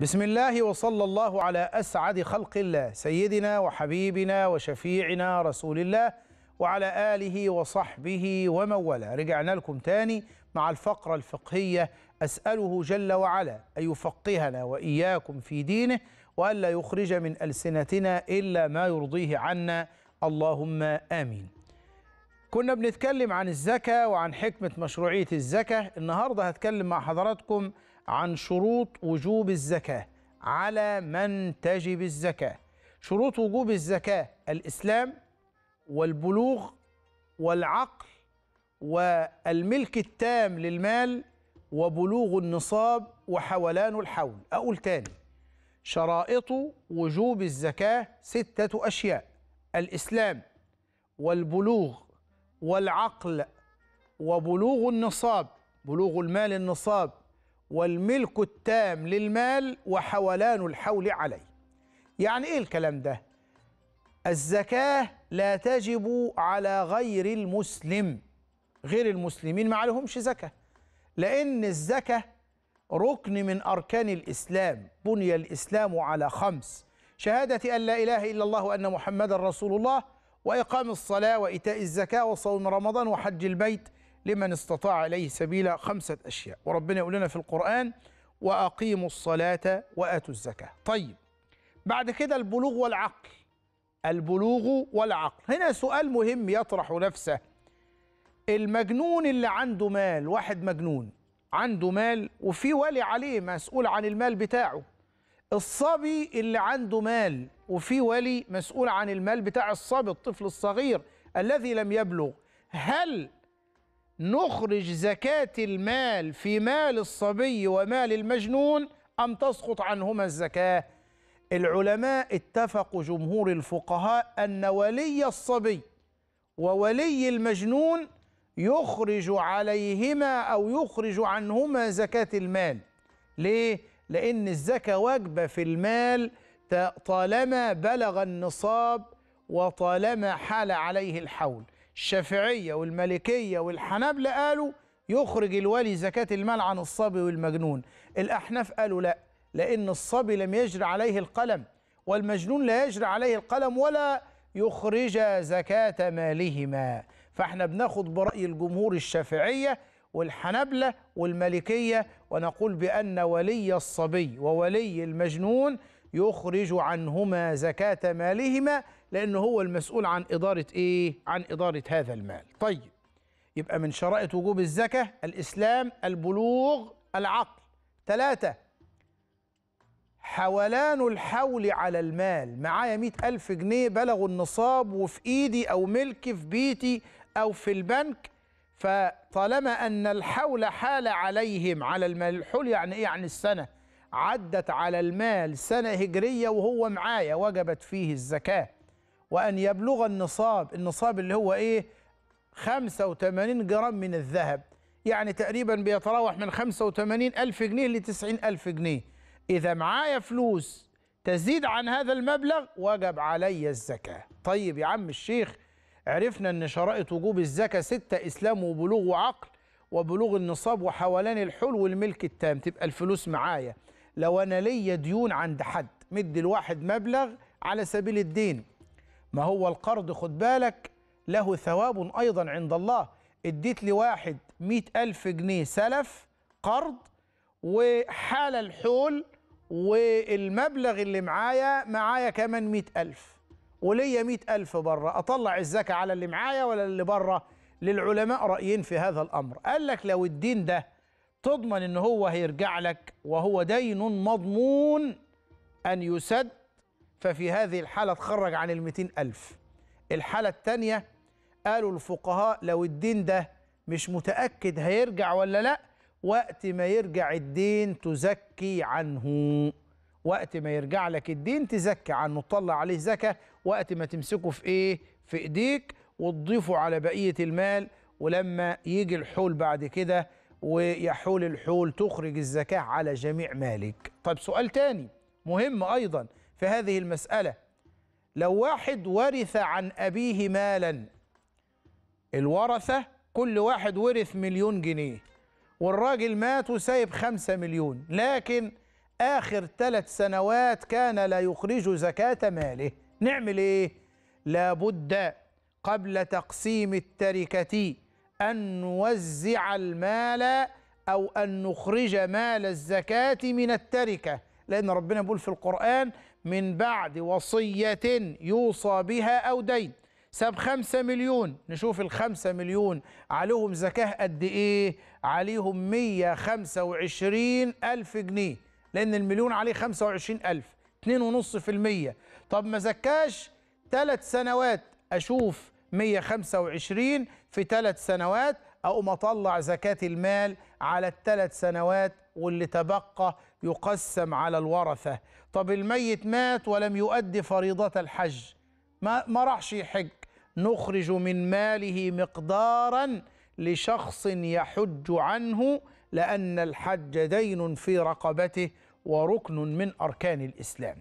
بسم الله وصلى الله على أسعد خلق الله سيدنا وحبيبنا وشفيعنا رسول الله وعلى آله وصحبه ومن والاه رجعنا لكم تاني مع الفقرة الفقهية أسأله جل وعلا أن يفقهنا وإياكم في دينه وألا يخرج من ألسنتنا إلا ما يرضيه عنا اللهم آمين كنا بنتكلم عن الزكاة وعن حكمة مشروعية الزكاة النهاردة هتكلم مع حضراتكم عن شروط وجوب الزكاة على من تجب الزكاة شروط وجوب الزكاة الإسلام والبلوغ والعقل والملك التام للمال وبلوغ النصاب وحولان الحول أقول تاني شرائط وجوب الزكاة ستة أشياء الإسلام والبلوغ والعقل وبلوغ النصاب بلوغ المال النصاب والملك التام للمال وحولان الحول عليه يعني ايه الكلام ده الزكاه لا تجب على غير المسلم غير المسلمين ما عليهمش زكاه لان الزكاه ركن من اركان الاسلام بني الاسلام على خمس شهاده ان لا اله الا الله وان محمدا رسول الله واقام الصلاه وايتاء الزكاه وصوم رمضان وحج البيت لمن استطاع إليه سبيلا خمسة أشياء وربنا يقول لنا في القرآن وأقيموا الصلاة وآتوا الزكاة طيب بعد كده البلوغ والعقل البلوغ والعقل هنا سؤال مهم يطرح نفسه المجنون اللي عنده مال واحد مجنون عنده مال وفي ولي عليه مسؤول عن المال بتاعه الصبي اللي عنده مال وفي ولي مسؤول عن المال بتاع الصبي الطفل الصغير الذي لم يبلغ هل نخرج زكاة المال في مال الصبي ومال المجنون أم تسقط عنهما الزكاة؟ العلماء اتفقوا جمهور الفقهاء أن ولي الصبي وولي المجنون يخرج عليهما أو يخرج عنهما زكاة المال ليه؟ لأن الزكاة واجبة في المال طالما بلغ النصاب وطالما حال عليه الحول الشافعية والمالكية والحنابلة قالوا يخرج الولي زكاة المال عن الصبي والمجنون الأحناف قالوا لا لأن الصبي لم يجري عليه القلم والمجنون لا يجري عليه القلم ولا يخرج زكاة مالهما فاحنا بناخد برأي الجمهور الشافعية والحنبلة والمالكية ونقول بأن ولي الصبي وولي المجنون يخرج عنهما زكاة مالهما لأنه هو المسؤول عن إدارة إيه؟ عن إدارة هذا المال طيب يبقى من شرائط وجوب الزكاة الإسلام البلوغ العقل ثلاثة حولان الحول على المال معايا مئة ألف جنيه بلغوا النصاب وفي إيدي أو ملكي في بيتي أو في البنك فطالما أن الحول حال عليهم على المال الحول يعني إيه يعني السنة عدت على المال سنة هجرية وهو معايا وجبت فيه الزكاة وأن يبلغ النصاب النصاب اللي هو إيه 85 جرام من الذهب يعني تقريبا بيتراوح من 85 ألف جنيه ل 90 ألف جنيه إذا معايا فلوس تزيد عن هذا المبلغ وجب علي الزكاة طيب يا عم الشيخ عرفنا أن شرائط وجوب الزكاة ستة إسلام وبلوغ وعقل وبلوغ النصاب وحولان الحلو والملك التام تبقى الفلوس معايا لو انا ليا ديون عند حد مدي الواحد مبلغ على سبيل الدين ما هو القرض خد بالك له ثواب ايضا عند الله اديت لواحد مئة ألف جنيه سلف قرض وحال الحول والمبلغ اللي معايا معايا كمان مئة ألف وليا مئة ألف بره أطلع الزكاة على اللي معايا ولا اللي بره للعلماء رأيين في هذا الأمر قال لك لو الدين ده تضمن ان هو هيرجع لك وهو دين مضمون ان يسد ففي هذه الحالة تخرج عن ال ألف الحالة الثانية قالوا الفقهاء لو الدين ده مش متأكد هيرجع ولا لا وقت ما يرجع الدين تزكي عنه وقت ما يرجع لك الدين تزكي عنه تطلع عليه زكاة وقت ما تمسكه في ايه في ايديك وتضيفه على بقية المال ولما يجي الحول بعد كده ويحول الحول تخرج الزكاة على جميع مالك طيب سؤال تاني مهم أيضا في هذه المسألة لو واحد ورث عن أبيه مالا الورثة كل واحد ورث مليون جنيه والراجل مات وسايب خمسة مليون لكن آخر ثلاث سنوات كان لا يخرج زكاة ماله نعمل إيه؟ لابد قبل تقسيم التركة أن نوزع المال أو أن نخرج مال الزكاة من التركة لأن ربنا بيقول في القرآن من بعد وصية يوصى بها أو دين ساب خمسة مليون نشوف الخمسة مليون عليهم زكاة قد إيه عليهم مية خمسة وعشرين ألف جنيه لأن المليون عليه خمسة وعشرين ألف اتنين ونص في المية طب ما زكاش ثلاث سنوات أشوف 125 في ثلاث سنوات أقوم أطلع زكاة المال على الثلاث سنوات واللي تبقى يقسم على الورثة طب الميت مات ولم يؤدي فريضة الحج ما, ما راحش يحج نخرج من ماله مقدارا لشخص يحج عنه لأن الحج دين في رقبته وركن من أركان الإسلام